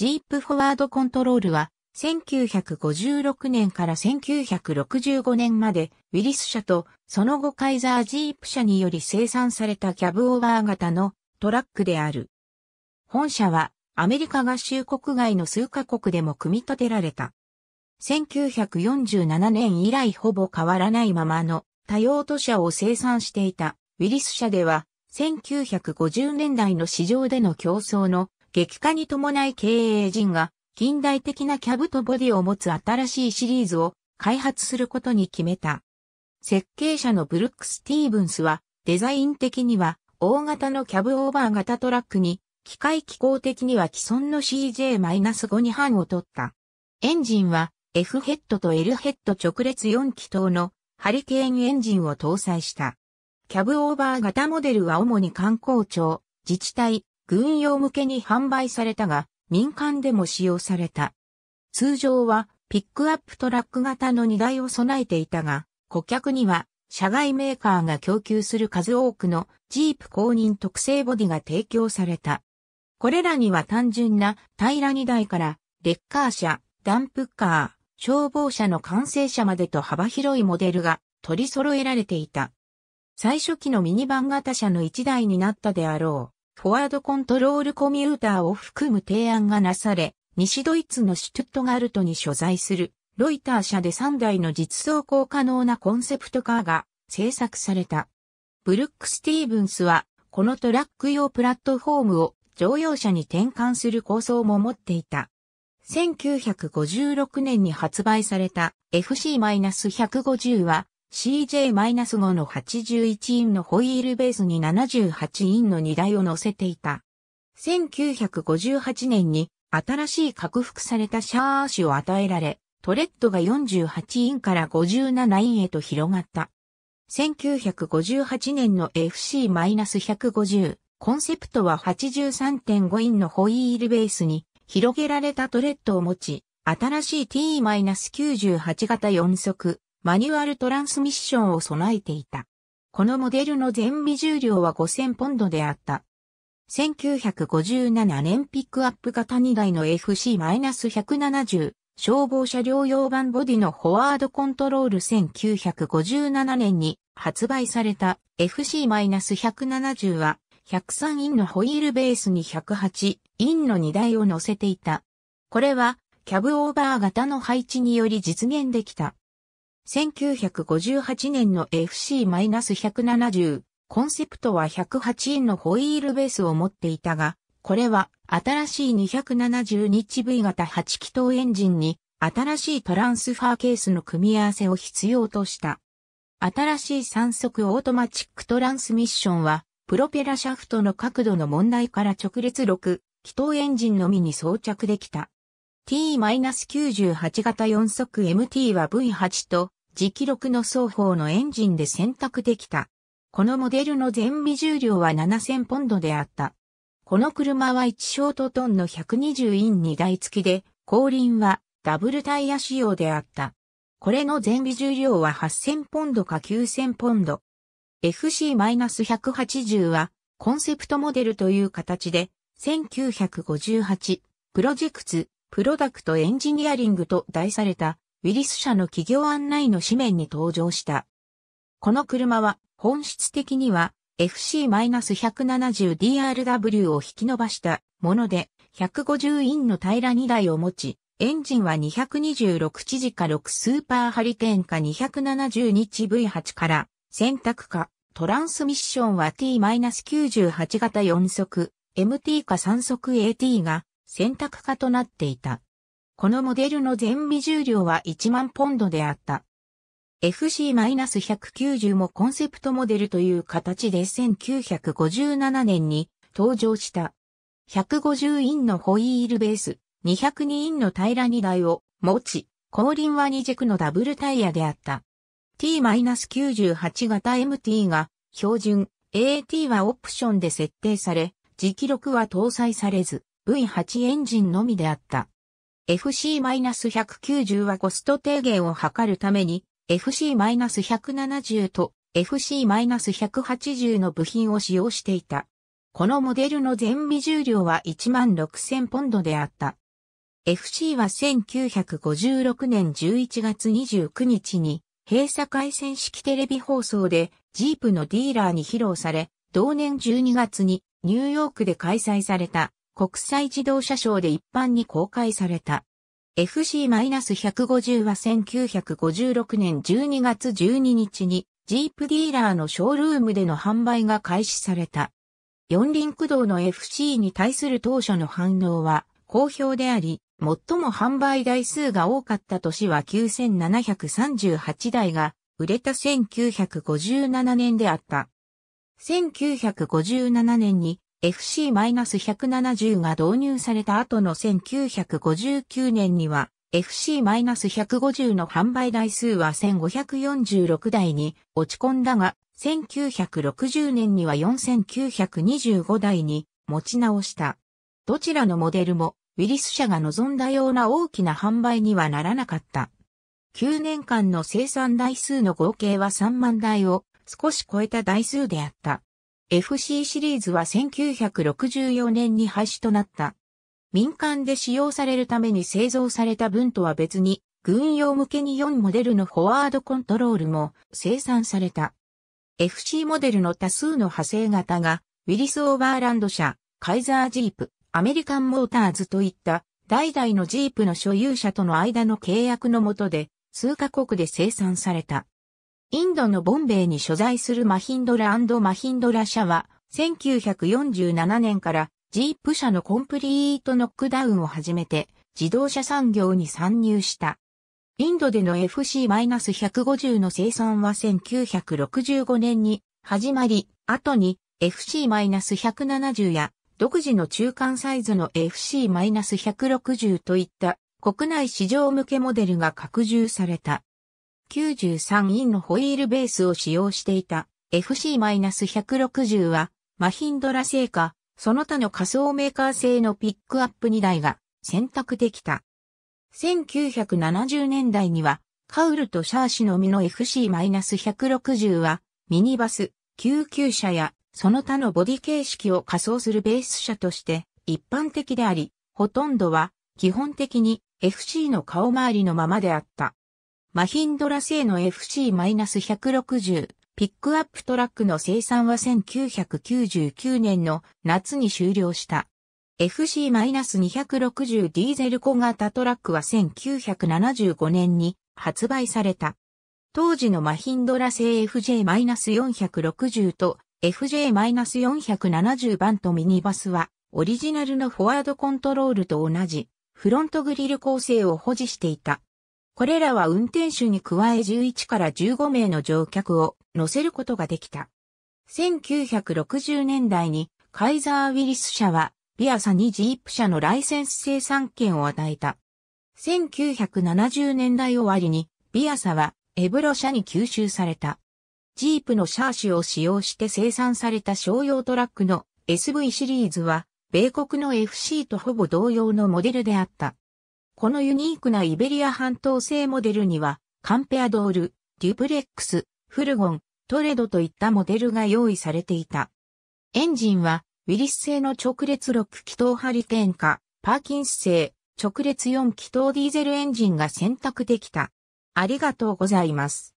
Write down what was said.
ジープフォワードコントロールは、1956年から1965年まで、ウィリス社と、その後カイザージープ社により生産されたキャブオーバー型のトラックである。本社は、アメリカ合衆国外の数カ国でも組み立てられた。1947年以来ほぼ変わらないままの多用途車を生産していたウィリス社では1950年代の市場での競争の激化に伴い経営陣が近代的なキャブとボディを持つ新しいシリーズを開発することに決めた。設計者のブルックス・ティーブンスはデザイン的には大型のキャブオーバー型トラックに機械機構的には既存の CJ-5 に半を取った。エンジンは F ヘッドと L ヘッド直列4気筒のハリケーンエンジンを搭載した。キャブオーバー型モデルは主に観光庁、自治体、軍用向けに販売されたが、民間でも使用された。通常はピックアップトラック型の荷台を備えていたが、顧客には社外メーカーが供給する数多くのジープ公認特製ボディが提供された。これらには単純な平ら荷台からレッカー車、ダンプカー、消防車の完成車までと幅広いモデルが取り揃えられていた。最初期のミニバン型車の1台になったであろう。フォワードコントロールコミューターを含む提案がなされ、西ドイツのシュトゥットガルトに所在するロイター社で3台の実走行可能なコンセプトカーが製作された。ブルック・スティーブンスはこのトラック用プラットフォームを乗用車に転換する構想も持っていた。1956年に発売された FC-150 は CJ-5 の81インのホイールベースに78インの荷台を乗せていた。1958年に新しい拡幅されたシャーュを与えられ、トレッドが48インから57インへと広がった。1958年の FC-150 コンセプトは83.5インのホイールベースに広げられたトレッドを持ち、新しい T-98 型4足マニュアルトランスミッションを備えていた。このモデルの全備重量は5000ポンドであった。1957年ピックアップ型2台の FC-170 消防車両用版ボディのフォワードコントロール1957年に発売された FC-170 は103インのホイールベースに108インの荷台を乗せていた。これはキャブオーバー型の配置により実現できた。1958年の FC-170、コンセプトは108インのホイールベースを持っていたが、これは新しい 270HV 型8気筒エンジンに新しいトランスファーケースの組み合わせを必要とした。新しい3速オートマチックトランスミッションは、プロペラシャフトの角度の問題から直列6、気筒エンジンのみに装着できた。T-98 型4速 MT は V8 と磁気6の双方のエンジンで選択できた。このモデルの全微重量は7000ポンドであった。この車は1ショートトンの120イン2台付きで、後輪はダブルタイヤ仕様であった。これの全備重量は8000ポンドか9000ポンド。FC-180 はコンセプトモデルという形で、1958プロジェクツプロダクトエンジニアリングと題された、ウィリス社の企業案内の紙面に登場した。この車は、本質的には FC-170DRW を引き伸ばしたもので、150インの平ら2台を持ち、エンジンは226チ事か6スーパーハリケーンか270日 V8 から、選択か、トランスミッションは T-98 型4速、MT か3速 AT が選択化となっていた。このモデルの全備重量は1万ポンドであった。FC-190 もコンセプトモデルという形で1957年に登場した。150インのホイールベース、202インの平ら荷台を持ち、後輪は2軸のダブルタイヤであった。T-98 型 MT が標準、AT はオプションで設定され、磁気録は搭載されず、V8 エンジンのみであった。FC-190 はコスト低減を図るために FC-170 と FC-180 の部品を使用していた。このモデルの全備重量は16,000ポンドであった。FC は1956年11月29日に閉鎖回線式テレビ放送でジープのディーラーに披露され、同年12月にニューヨークで開催された国際自動車ショーで一般に公開された。FC-150 は1956年12月12日にジープディーラーのショールームでの販売が開始された。四輪駆動の FC に対する当初の反応は好評であり、最も販売台数が多かった年は9738台が売れた1957年であった。1957年に FC-170 が導入された後の1959年には FC-150 の販売台数は1546台に落ち込んだが、1960年には4925台に持ち直した。どちらのモデルもウィリス社が望んだような大きな販売にはならなかった。9年間の生産台数の合計は3万台を少し超えた台数であった。FC シリーズは1964年に廃止となった。民間で使用されるために製造された分とは別に、軍用向けに4モデルのフォワードコントロールも生産された。FC モデルの多数の派生型が、ウィリス・オーバーランド社、カイザー・ジープ、アメリカン・モーターズといった代々のジープの所有者との間の契約のもとで、数カ国で生産された。インドのボンベイに所在するマヒンドラマヒンドラ社は、1947年からジープ社のコンプリートノックダウンを始めて、自動車産業に参入した。インドでの FC-150 の生産は1965年に始まり、後に FC-170 や独自の中間サイズの FC-160 といった国内市場向けモデルが拡充された。93インのホイールベースを使用していた FC-160 はマヒンドラ製かその他の仮想メーカー製のピックアップ2台が選択できた。1970年代にはカウルとシャーシのみの FC-160 はミニバス、救急車やその他のボディ形式を仮想するベース車として一般的であり、ほとんどは基本的に FC の顔周りのままであった。マヒンドラ製の FC-160 ピックアップトラックの生産は1999年の夏に終了した。FC-260 ディーゼル小型トラックは1975年に発売された。当時のマヒンドラ製 FJ-460 と FJ-470 番とミニバスはオリジナルのフォワードコントロールと同じフロントグリル構成を保持していた。これらは運転手に加え11から15名の乗客を乗せることができた。1960年代にカイザー・ウィリス社はビアサにジープ社のライセンス生産権を与えた。1970年代終わりにビアサはエブロ社に吸収された。ジープのシャーシを使用して生産された商用トラックの SV シリーズは米国の FC とほぼ同様のモデルであった。このユニークなイベリア半島製モデルには、カンペアドール、デュプレックス、フルゴン、トレドといったモデルが用意されていた。エンジンは、ウィリス製の直列6気筒ハリケーンか、パーキンス製、直列4気筒ディーゼルエンジンが選択できた。ありがとうございます。